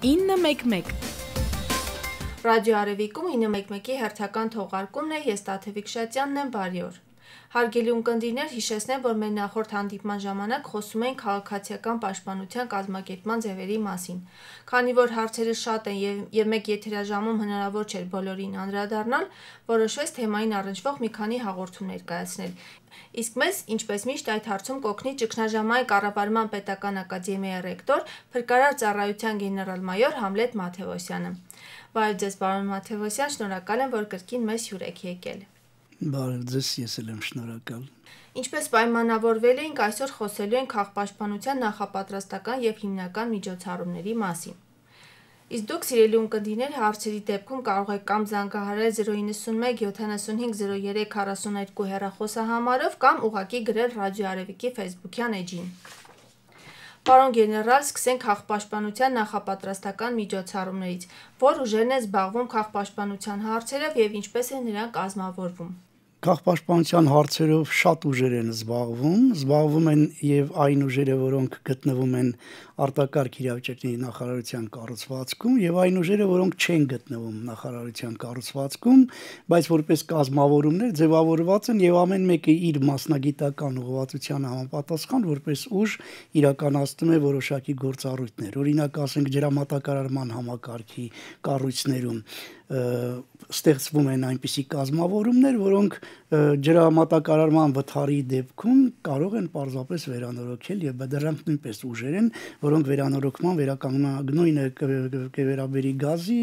911 Ռադիո Արևիկում 911-ի հերթական թողարկումն է, ես Տաթևիկ Շատյանն եմ, բարի օր։ Հարգելի ունկնդիրներ, հիշեցնեմ, որ մեր նախորդ հանդիպման ժամանակ խոսում էինք քաղաքացիական պաշտպանության կազմակերպման ձևերի մասին։ Քանի որ հարցերը շատ են եւ, եւ մեկ եթերաժամում հնարավոր չէր բոլորին անդրադառնալ, որոշվեց թեմային առնչվող մի քանի հաղորդում ներկայացնել։ Իսկ մեզ, ինչպես միշտ, այդ հարցում կօգնի ճգնաժամային կառավարման պետական ակադեմիայի ռեկտոր, փրկարար ծառայության գեներալ-մայոր Համլետ Մաթեոսյանը։ Բարև ձեզ, պարոն Մաթեոսյան, շնորհակալ եմ, որ կրկին մեզ հյուր եք եկել։ եկ Բարև ձեզ, ես էլ եմ շնորհակալ։ Ինչպես պայմանավորվել էինք, այսօր խոսելու ենք խաղպաշտպանության նախապատրաստական եւ հիմնական միջոցառումների մասին։ Իսկ դուք, սիրելի ունկնդիրներ, հարցերի դեպքում կարող եք կամ զանգահարել 091 7503 42 հեռախոսահամարով կամ ուղակի գրել Ռադիո Արևիկի Facebook-յան էջին։ Պարոն գեներալ, սկսենք խաղպաշտպանության նախապատրաստական միջոցառումներից, որ ուժերն է զբաղվում խաղպաշտպանության հարցերով եւ ինչպես է նրանք կազմավորվում քաղաքապաշտպանության հարցերով շատ ուժեր են զբաղվում, զբաղվում են եւ այն ուժերը, որոնք գտնվում են արտակարգ իրավիճակների նախարարության կառուցվածքում եւ այն ուժերը, որոնք չեն գտնվում նախարարության կառուցվածքում, բայց որպես կազմավորումներ ձևավորված են եւ ամեն մեկը իր մասնագիտական ուղղվածության համապատասխան որպես ուժ իրականացնում է որոշակի գործառույթներ։ Օրինակ, ասենք ջրամատակարարման համակարգի կառույցներում ստեղծվում են այնպիսի կազմավորումներ, որոնք ջրամատակարարման վթարի դեպքում կարող են պարզապես վերանորոգել եւ դրանք նույնպես ուժեր են, որոնք վերանորոգման վերականգնույնը կվերաբերի գազի,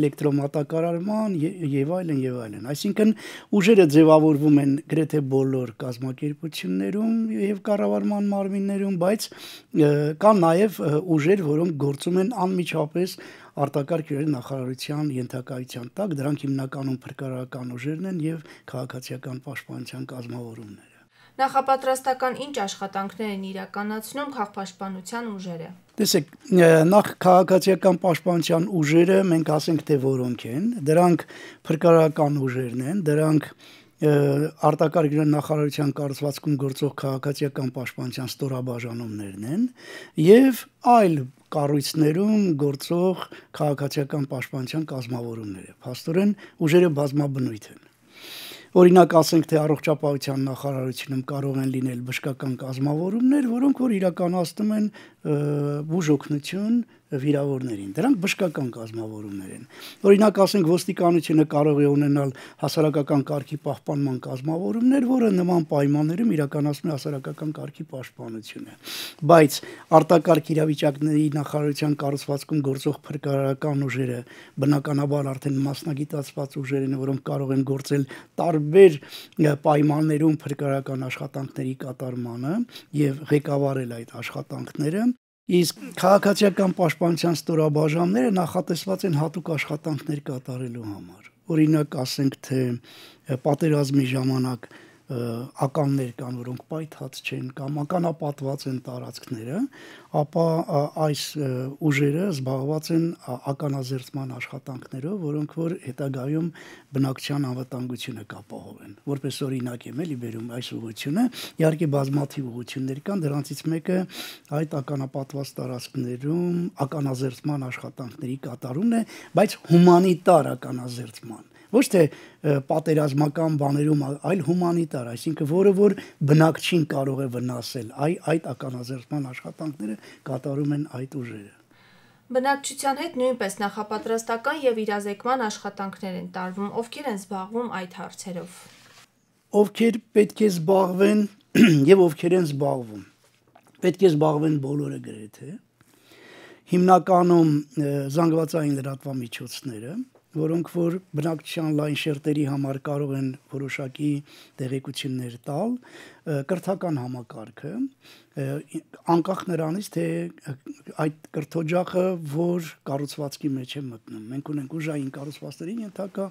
էլեկտրոմատակարարման եւ այլն եւ այլն։ Այսինքն ուժերը ձևավորվում են գրեթե բոլոր կազմակերպություններում եւ կառավարման մարմիններում, բայց կան նաեւ ուժեր, որոնք գործում են անմիջապես արտակարգ նախարարության ենթակայության տակ դրանք հիմնականում փրկարարական ուժերն են եւ քաղաքացիական պաշտպանության կազմավորումները Նախապատրաստական ինչ աշխատանքներ են իրականացնում քաղաքապաշտպանության ուժերը։ Տեսեք, նախ քաղաքացիական պաշտպանության ուժերը մենք ասենք թե որոնք են, դրանք փրկարարական ուժերն են, դրանք արտակարգ նախարարության կառուցվածքում գործող քաղաքացիական պաշտպանության ստորաբաժանումներն են եւ այլ կառույցներում գործող քաղաքացիական պաշտպանության կազմավորումները։ Փաստորեն ուժերը բազմաբնույթ են։ Օրինակ ասենք թե առողջապահության նախարարությունում կարող են լինել բժշկական կազմավորումներ, որոնք որ իրականացնում են բուժօգնություն վիրավորներին։ Դրանք բժշկական կազմավորումներ են։ Օրինակ, ասենք ոստիկանությունը կարող է ունենալ հասարակական կարգի պահպանման կազմավորումներ, որը նման պայմաններում իրականացնում է հասարակական կարգի պաշտպանությունը։ Բայց արտակարգ իրավիճակների նախարարության կառուցվածքում գործող փրկարարական ուժերը բնականաբար արդեն մասնագիտացված ուժեր են, որոնք կարող են գործել տարբեր պայմաններում փրկարարական աշխատանքների կատարմանը եւ ղեկավարել այդ աշխատանքները Իսկ քաղաքացիական պաշտպանության ստորաբաժանները նախատեսված են հատուկ աշխատանքներ կատարելու համար։ Օրինակ, ասենք թե պատերազմի ժամանակ ականներ կան, որոնք պայթած չեն կամ ականապատված են տարածքները, ապա այս ուժերը զբաղված են ականազերծման աշխատանքներով, որոնք որ հետագայում բնակչության անվտանգությունը կապահովեն։ Որպես օրինակ եմ էլի բերում այս ուղությունը, իհարկե բազմաթիվ ուղություններ կան, դրանցից մեկը այդ ականապատված տարածքներում ականազերծման աշխատանքների կատարումն է, բայց հումանիտար ականազերծման ոչ թե պատերազմական բաներում, այլ հումանիտար, այսինքն որը որ բնակչին կարող է վնասել, այ այդ ականաձերծման աշխատանքները կատարում են այդ ուժերը։ Բնակչության հետ նույնպես նախապատրաստական եւ իրազեկման աշխատանքներ են տարվում, ովքեր են զբաղվում այդ հարցերով։ Ովքեր պետք է զբաղվեն եւ ովքեր են զբաղվում։ Պետք է զբաղվեն բոլորը գրեթե։ Հիմնականում զանգվածային լրատվամիջոցները, որոնք որ բնակչության լայն շերտերի համար կարող են որոշակի տեղեկություններ տալ կրթական համակարգը անկախ նրանից թե այդ կրթօջախը որ կառուցվածքի մեջ է մտնում մենք ունենք ուժային կառուցվածքների ենթակա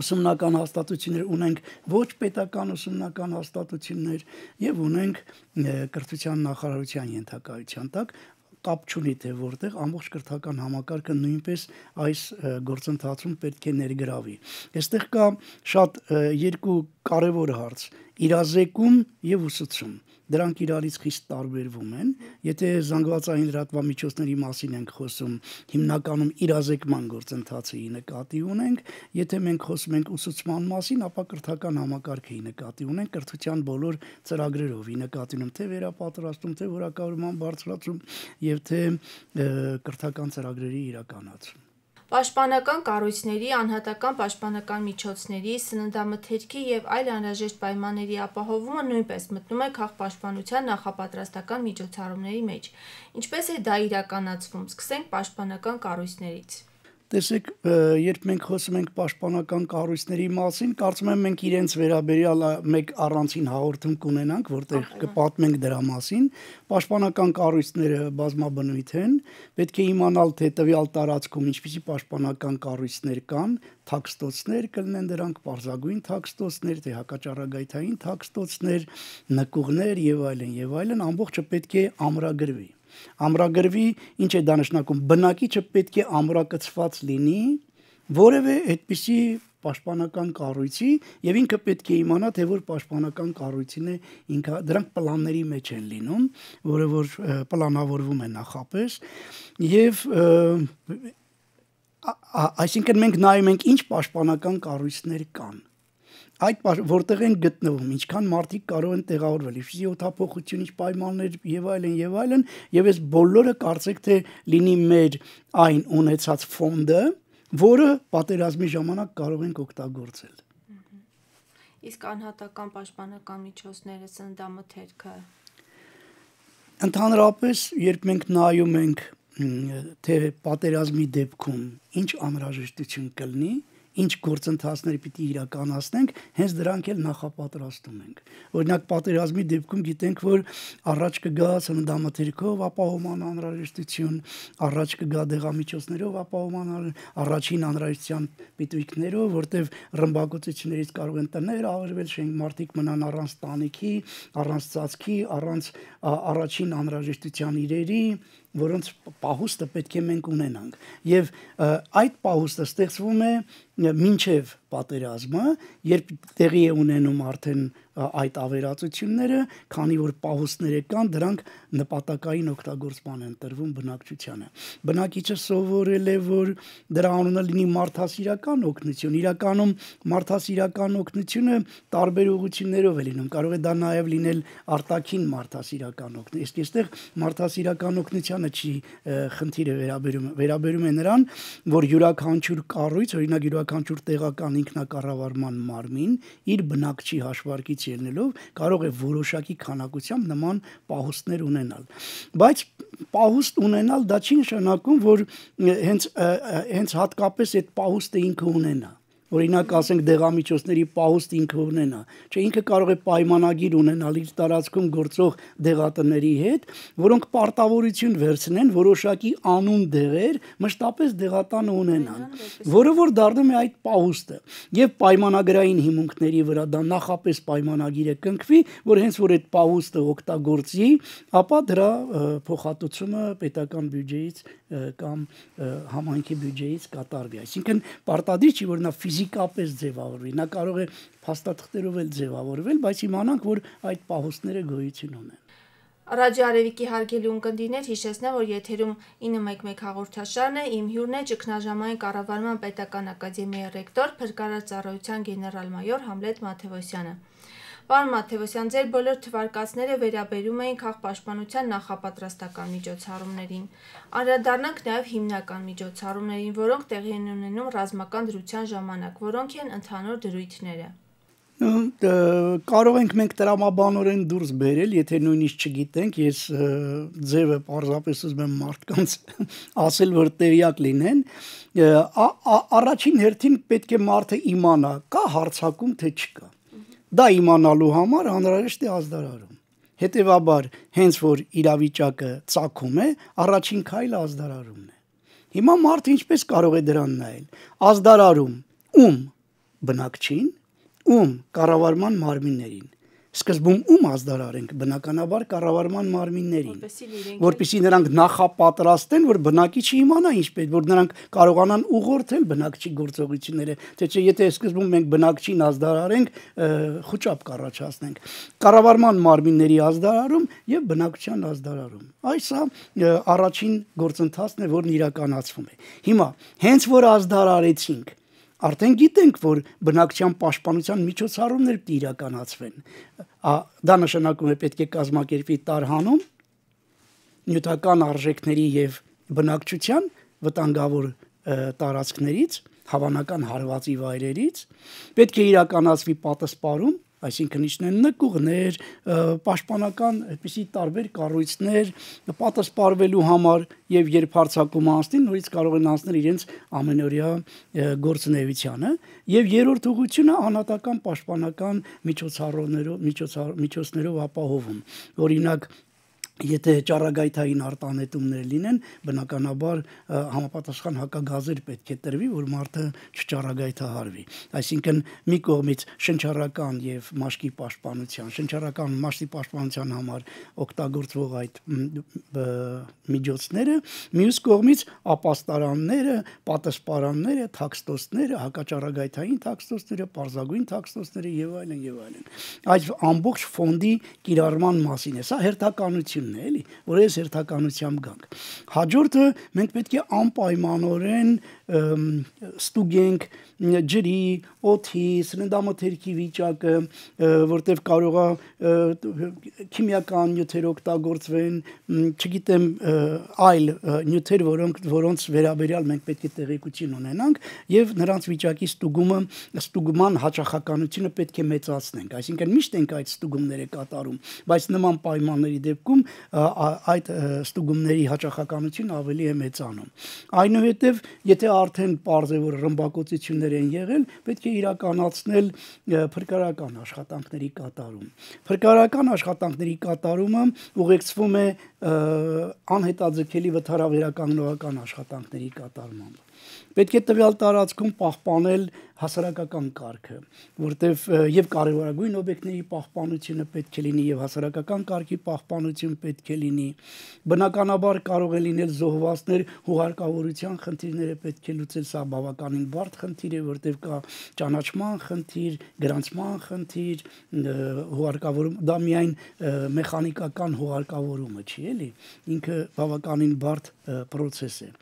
ուսումնական հաստատություններ ունենք ոչ պետական ուսումնական հաստատություններ եւ ունենք կրթության նախարարության ենթակայության տակ կապ չունի թե որտեղ ամբողջ կրթական համակարգը նույնպես այս գործընթացում պետք է ներգրավի։ Այստեղ կա շատ երկու կարևոր հարց իրազեկում եւ ուսուցում դրանք իրարից խիստ տարբերվում են եթե զանգվածային լրատվամիջոցների մասին ենք խոսում հիմնականում իրազեկման գործընթացի նկատի ունենք եթե մենք խոսում ենք ուսուցման մասին ապա կրթական համակարգի նկատի ունենք կրթության բոլոր ծրագրերով ի նկատի ունեմ թե վերապատրաստում թե որակավորման բարձրացում եւ թե կրթական ծրագրերի իրականացում պաշտպանական կառույցների, անհատական պաշտպանական միջոցների, սննդամթերքի եւ այլ անհրաժեշտ պայմանների ապահովումը նույնպես մտնում է քաղաքապաշտպանության նախապատրաստական միջոցառումների մեջ։ Ինչպես է դա իրականացվում։ Սկսենք պաշտպանական կառույցներից։ Տեսեք, երբ մենք խոսում ենք պաշտպանական կառույցների մասին, կարծում եմ մենք իրենց վերաբերյալ մեկ առանցին հաղորդում կունենանք, որտեղ կպատմենք դրա մասին։ Պաշտպանական կառույցները բազմաբնույթ են, պետք է իմանալ, թե տվյալ տարածքում ինչպիսի պաշտպանական կառույցներ կան, թաքստոցներ կլինեն դրանք, բարձագույն թաքստոցներ, թե հակաճառագայթային թաքստոցներ, նկուղներ եւ այլն, եւ այլն, ամբողջը պետք է ամրագրվի ամրագրվի, ինչ է դա նշանակում, բնակիչը պետք է ամրակցված լինի որևէ այդպիսի պաշտպանական կառույցի եւ ինքը պետք է իմանա թե որ պաշտպանական կառույցին է ինքը դրանք պլանների մեջ են լինում, որը որ պլանավորվում է նախապես եւ այսինքն մենք նայում ենք ինչ պաշտպանական կառույցներ կան այդ որտեղ են գտնվում, ինչքան մարդիկ կարող են տեղավորվել, ինչի օթափողությունից պայմաններ եւ այլն եւ այլն, եւ այս բոլորը կարծեք թե լինի մեր այն ունեցած ֆոնդը, որը պատերազմի ժամանակ կարող ենք օգտագործել։ Իսկ անհատական պաշտպանական միջոցները սննդամթերքը Ընդհանրապես, երբ մենք նայում ենք թե պատերազմի դեպքում ինչ անհրաժեշտություն կլինի, ինչ գործընթացներ պիտի իրականացնենք, հենց դրանք էլ նախապատրաստում ենք։ Օրինակ պատերազմի դեպքում գիտենք, որ առաջ կգա ցնդամթերքով ապահովման անհրաժեշտություն, առաջ կգա դեղամիջոցներով ապահովման առաջին անհրաժեշտության պիտույքներով, որտեղ ռմբակոծություններից կարող են տներ ավերվել, շենք մարդիկ մնան առանց տանիքի, առանց ծածկի, առանց առաջին անհրաժեշտության իրերի, որոնց պահուստը պետք է մենք ունենանք եւ այդ պահուստը ստեղծվում է մինչեւ պատերազմը, երբ տեղի է ունենում արդեն այդ ավերածությունները, քանի որ պահոստները կան, դրանք նպատակային օգտագործման են տրվում բնակչությանը։ Բնակիչը սովորել է, որ դրա անունը լինի մարդասիրական օգնություն։ Իրականում մարդասիրական օգնությունը տարբեր ուղություններով է լինում։ Կարող է դա նաև լինել արտաքին մարդասիրական օգնություն։ Իսկ այստեղ մարդասիրական օգնությանը չի խնդիրը վերաբերում, վերաբերում է նրան, որ յուրաքանչյուր կառույց, օրինակ յուրաքանչյուր տեղականի ինքնակառավարման մարմին իր բնակչի հաշվարկից ելնելով կարող է որոշակի քանակությամբ նման պահուստներ ունենալ։ Բայց պահուստ ունենալ դա չի նշանակում, որ հենց հենց հատկապես այդ պահուստը ինքը ունենա Օրինակ, ասենք դեղամիջոցների պահուստ ինքը ունենա։ Չէ, ինքը կարող է պայմանագիր ունենալ իր տարածքում գործող դեղատների հետ, որոնք պարտավորություն վերցնեն որոշակի անուն դեղեր մշտապես դեղատանը ունենան, որը որ դառնում է այդ պահուստը։ Եվ պայմանագրային հիմունքների վրա դա նախապես պայմանագիրը կնքվի, որ հենց որ այդ պահուստը օգտագործի, ապա դրա փոխհատուցումը պետական բյուջեից կամ համայնքի բյուջեից կատարվի։ Այսինքն պարտադիր չի որ նա ֆիզիկ ֆիզիկապես ձևավորվի, նա կարող է փաստաթղթերով էլ ձևավորվել, բայց իմանանք, որ այդ պահոստները գոյություն ունեն։ Ռադիո Արևիկի հարգելի ունկնդիրներ, հիշեցնեմ, որ եթերում 911 հաղորդաշարն է, իմ հյուրն է ճգնաժամային կառավարման պետական ակադեմիայի ռեկտոր, փրկարար ծառայության գեներալ-մայոր Համլետ Մաթևոսյանը։ Պարոն Մաթեոսյան, ձեր բոլոր թվարկածները վերաբերում էին քաղաքապաշտպանության նախապատրաստական միջոցառումներին։ Անդրադառնանք նաև հիմնական միջոցառումներին, որոնք տեղի են ունենում ռազմական դրության ժամանակ, որոնք են ընդհանուր դրույթները կարող ենք մենք տրամաբանորեն դուրս բերել, եթե նույնիսկ չգիտենք, ես ձևը պարզապես ուզում եմ մարդկանց ասել, որ տեղյակ լինեն, առաջին հերթին պետք է մարդը իմանա, կա հարցակում թե չկա։ Դա իմանալու համար անհրաժեշտ է ազդարարում։ Հետևաբար, հենց որ իրավիճակը ցակում է, առաջին քայլը ազդարարումն է։ Հիմա մարդը ինչպես կարող է դրան նայել։ Ազդարարում ում բնակչին, ում կառավարման մարմիններին Սկզբում ում ազդարարենք բնականաբար կառավարման մարմիններին, որpիսի նրանք նախապատրաստեն, որ բնակիչը իմանա ինչպես, որ նրանք կարողանան ուղղորդել բնակչի գործողությունները, թե չէ եթե սկզբում մենք բնակչին ազդարարենք, խոճապ կառաջացնենք։ Կառավարման մարմինների ազդարարում եւ բնակչության ազդարարում։ Այս հա առաջին գործընթացն է, որն իրականացվում է։ Հիմա հենց որ ազդարարեցինք Արդեն գիտենք, որ բնակչության պաշտպանության միջոցառումներ կիրականացվեն։ Ա, Դա նշանակում է պետք է կազմակերպի տարհանում նյութական արժեքների եւ բնակչության վտանգավոր տարածքներից, հավանական հարվածի վայրերից, պետք է իրականացվի պատասպարում այսինքն ինչն են նկուղներ, պաշտպանական այդպիսի տարբեր կառույցներ պատասխանելու համար եւ երբ հարցակումը անցնի նորից կարող են անցնել իրենց ամենօրյա գործունեությանը եւ երրորդ ուղությունը անհատական պաշտպանական միջոցառումներով միջոցներով ապահովում օրինակ Եթե ճառագայթային արտանետումներ լինեն, բնականաբար համապատասխան հակագազեր պետք է տրվի, որ մարդը չճառագայթահարվի։ Այսինքն մի կողմից շնչառական եւ մաշկի պաշտպանության, շնչառական մաշկի պաշտպանության համար օգտագործվող այդ միջոցները, մյուս կողմից ապաստարանները, պատասպարանները, թաքստոսները, հակաճառագայթային թաքստոսները, բարձագույն թաքստոսները եւ այլն եւ այլն։ Այս ամբողջ ֆոնդի կիրառման մասին է։ Սա հերթականություն իմաստն է, էլի, որ այս հերթականությամբ գանք։ Հաջորդը մենք պետք է անպայմանորեն ստուգենք ջրի, օթի, սննդամթերքի վիճակը, որտեվ կարողա քիմիական նյութեր օգտագործվեն, չգիտեմ, այլ նյութեր, որոնք որոնց վերաբերյալ մենք պետք է տեղեկություն ունենանք եւ նրանց վիճակի ստուգումը, ստուգման հաճախականությունը պետք է մեծացնենք։ Այսինքն միշտ ենք այդ ստուգումները կատարում, բայց նման պայմանների դեպքում այդ ստուգումների հաճախականությունը ավելի է մեծանում։ Այնուհետև, եթե արդեն parze որ ռմբակոծություններ են եղել, պետք է իրականացնել փրկարարական աշխատանքների կատարում։ Փրկարարական աշխատանքների կատարումը ուղեկցվում է անհետաձգելի վթարավերականգնողական աշխատանքների կատարմամբ պետք է տվյալ տարածքում պահպանել հասարակական կարգը, որտեվ եւ կարևորագույն օբյեկտների պահպանությունը պետք է լինի եւ հասարակական կարգի պահպանություն պետք է լինի։ Բնականաբար կարող է լինել զոհվածներ, հուղարկավորության խնդիրները պետք է լուծել, սա բավականին բարդ խնդիր է, որտեվ կա ճանաչման խնդիր, գրանցման խնդիր, հուղարկավորում, դա միայն մեխանիկական հուղարկավորումը չի, էլի։ Ինքը բավականին բարդ procese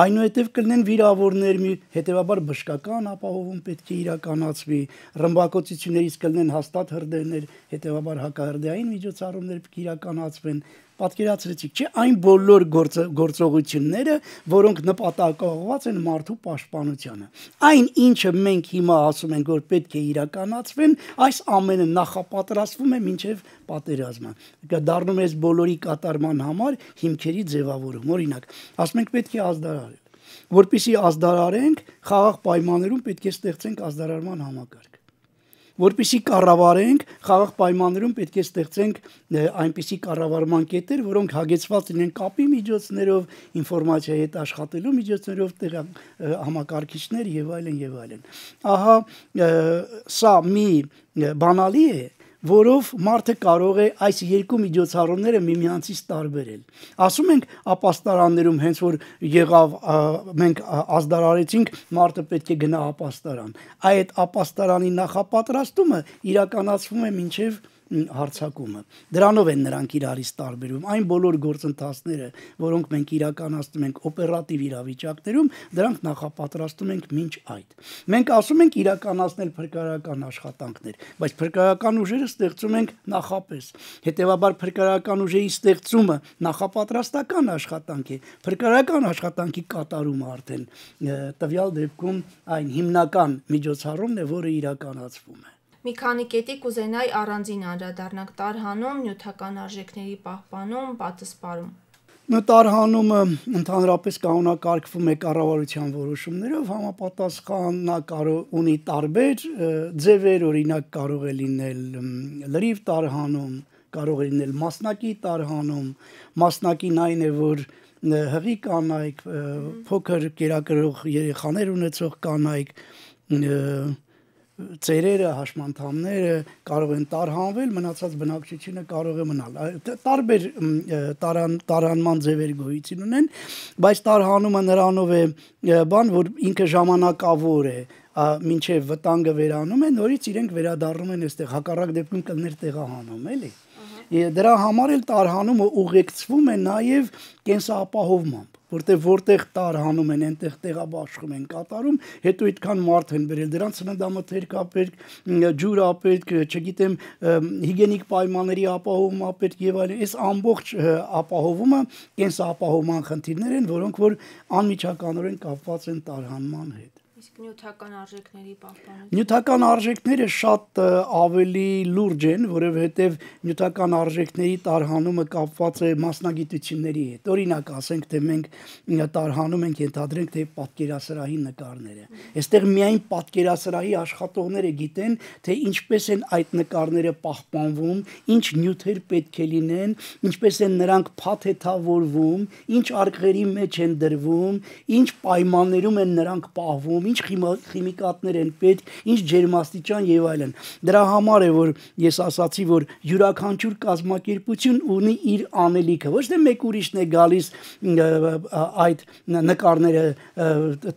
Այնուհետև կլինեն վիրավորներ, մի հետևաբար բժշկական ապահովում պետք է իրականացվի, ռմբակոծություններից կլինեն հաստատ հրդեհներ, հետևաբար հակահրդեհային միջոցառումներ պետք իրականացվեն, Պատկերացրեցիք, չէ՞, այն բոլոր գործ, գործողությունները, որոնք նպատակաուղված են մարդու պաշտպանությանը։ Այն ինչը մենք հիմա ասում ենք, որ պետք է իրականացվեն, այս ամենը նախապատրաստվում է մինչև պատերազմը։ Դառնում է այս բոլորի կատարման համար հիմքերի ձևավորում։ Օրինակ, ասում ենք պետք է ազդարարել որպիսի ազդարարենք, խաղաղ պայմաններում պետք է ստեղծենք ազդարարման համակարգ որպիսի կառավարենք խաղաղ պայմաններում պետք է ստեղծենք այնպիսի կառավարման կետեր, որոնք հագեցված լինեն կապի միջոցներով, ինֆորմացիայի հետ աշխատելու միջոցներով, տեղ համակարգիչներ եւ այլն եւ այլն։ Ահա սա մի բանալի է, որով մարդը կարող է այս երկու միջոցառումները միմյանցից տարբերել։ Ասում ենք ապաստարաններում հենց որ եղավ մենք ազդարարեցինք մարդը պետք է գնա ապաստարան։ Այդ ապաստարանի նախապատրաստումը իրականացվում է մինչև հարցակումը։ Դրանով են նրանք իրարից տարբերում։ Այն բոլոր գործընթացները, որոնք մենք իրականացնում ենք օպերատիվ իրավիճակներում, դրանք նախապատրաստում ենք ոչ այդ։ Մենք ասում ենք իրականացնել փրկարարական աշխատանքներ, բայց փրկարարական ուժերը ստեղծում ենք նախապես։ Հետևաբար փրկարարական ուժերի ստեղծումը նախապատրաստական աշխատանք է։ Փրկարարական աշխատանքի կատարումը արդեն տվյալ դեպքում այն հիմնական միջոցառումն է, որը իրականացվում է։ Մի քանի կետի կուզենայի առանձին անդրադառնանք՝ տարհանում, նյութական արժեքների պահպանում, պատսպարում։ Նտարհանումը ընդհանրապես կանոնակարգվում է կառավարության որոշումներով, համապատասխան նա կարող ունի տարբեր ձևեր, օրինակ կարող է լինել լրիվ տարհանում, կարող է լինել մասնակի տարհանում, մասնակին այն է, որ հղի կանայք, փոքր կերակրող երեխաներ ունեցող կանայք, և, ծերերը, հաշմանդամները կարող են տարհանվել, մնացած բնակչությունը կարող է մնալ։ Տարբեր տարան տարանման ձևեր գոյություն ունեն, բայց տարհանումը նրանով է բան, որ ինքը ժամանակավոր է, մինչև վտանգը վերանում է, նորից իրենք վերադառնում են այստեղ, հակառակ դեպքում կներ տեղահանում, էլի։ Եվ դրա համար էլ տարհանումը ուղեկցվում է նաև կենսապահովմամբ որտեղ որտեղ տարհանում են, այնտեղ տեղաբաշխում են կատարում, հետո այդքան մարդ են բերել, դրանց հննդամթերք ապերք, ջուր ապերք, չգիտեմ, հիգենիկ պայմանների ապահովում ապերք եւ այլն։ Այս ամբողջ ապահովումը կենսապահովման խնդիրներ են, որոնք որ անմիջականորեն կապված են տարհանման հետ նյութական արժեքների պահպանությունը։ Նյութական արժեքները շատ ավելի լուրջ են, որովհետև նյութական արժեքների տարհանումը կապված է մասնագիտությունների հետ։ Օրինակ, ասենք թե մենք տարհանում ենք ենթադրենք թե պատկերասրահի նկարները։ Այստեղ միայն պատկերասրահի աշխատողները գիտեն, թե ինչպես են այդ նկարները պահպանվում, ինչ նյութեր պետք է լինեն, ինչպես են նրանք փաթեթավորվում, ինչ արկղերի մեջ են դրվում, ինչ պայմաններում են նրանք պահվում, ինչ քիմիկատներ են պետք, ինչ ջերմաստիճան եւ այլն։ Դրա համար է որ ես ասացի, որ յուրաքանչյուր կազմակերպություն ունի իր անելիքը, ոչ թե մեկ ուրիշն է գալիս այդ նկարները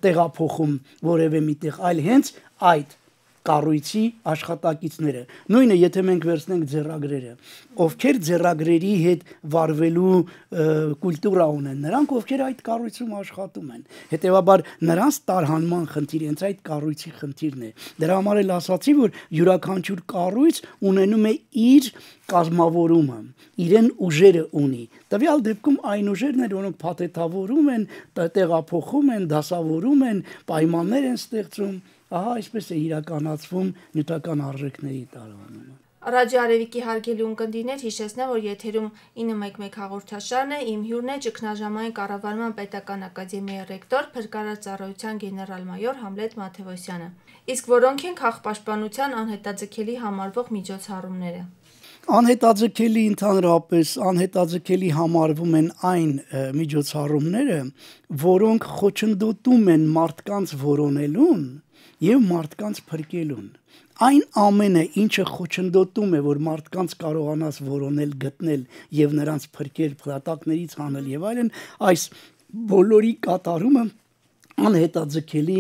տեղափոխում որևէ միտեղ, այլ հենց այդ կառույցի աշխատակիցները։ Նույնը, եթե մենք վերցնենք ձեռագրերը, ովքեր ձեռագրերի հետ վարվելու կուլտուրա ունեն, նրանք ովքեր այդ կառույցում աշխատում են։ Հետևաբար նրանց տարհանման խնդիր հենց այդ կառույցի խնդիրն է։ Դրա համար էլ ասացի, որ յուրաքանչյուր կառույց ունենում է իր կազմավորումը, իրեն ուժերը ունի։ Տվյալ դեպքում այն ուժերն են, որոնք փաթեթավորում են, տեղափոխում են, դասավորում են, պայմաններ են ստեղծում, Ահա այսպես է իրականացվում նյութական արժեքների տարանումը։ Ռադիո Արևիկի հարգելի ունկնդիներ հիշեցնեմ, որ եթերում 911 հաղորդաշարն է, իմ հյուրն է ճգնաժամային կառավարման պետական ակադեմիայի ռեկտոր, փրկարար ծառայության գեներալ-մայոր Համլետ Մաթեոսյանը։ Իսկ որոնք են քաղաքապաշտպանության անհետաձգելի համարվող միջոցառումները։ Անհետաձգելի ընդհանրապես անհետաձգելի համարվում են այն միջոցառումները, որոնք խոչընդոտում են մարդկանց որոնելուն եւ մարդկանց փրկելուն։ Այն ամենը, ինչը խոչընդոտում է, որ մարդկանց կարողանաս որոնել, գտնել եւ նրանց փրկել փլատակներից հանել եւ այլն, այս բոլորի կատարումը անհետաձգելի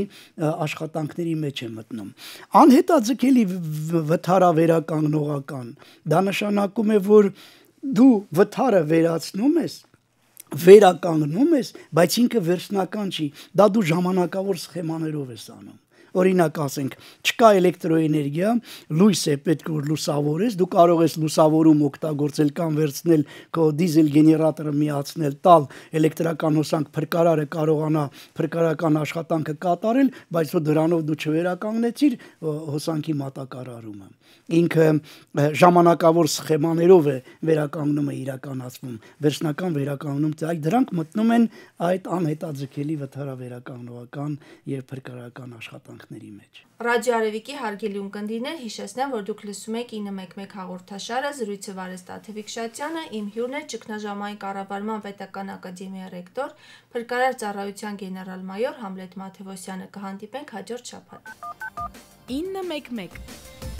աշխատանքների մեջ է մտնում։ Անհետաձգելի վթարավերականգնողական դա նշանակում է, որ դու վթարը վերացնում ես, վերականգնում ես, բայց ինքը վերջնական չի։ Դա դու ժամանակավոր սխեմաներով ես անում օրինակ ասենք, չկա էլեկտրոէներգիա, լույս է պետք որ լուսավորես, դու կարող ես լուսավորում օգտագործել կամ վերցնել քո դիզել գեներատորը միացնել, տալ էլեկտրական հոսանք փրկարարը կարողանա փրկարական աշխատանքը կատարել, բայց որ դրանով դու չվերականգնեցիր հոսանքի մատակարարումը։ Ինքը ժամանակավոր սխեմաներով է վերականգնումը իրականացվում, վերջնական վերականգնում, այ դրանք մտնում են այդ անհետաձգելի վթարավերականգնողական եւ փրկարարական աշխատանք ակնարկների մեջ։ Ռադիո Արևիկի հարգելի ունկնդիրներ, հիշեցնեմ, որ դուք լսում եք 911 հաղորդաշարը, զրույցը վարեց Տաթևիկ Շատյանը, իմ հյուրն է ճգնաժամային կառավարման պետական ակադեմիա ռեկտոր, փրկարար ծառայության գեներալ-մայոր Համլետ Մաթևոսյանը կհանդիպենք հաջորդ շաբաթ։ 911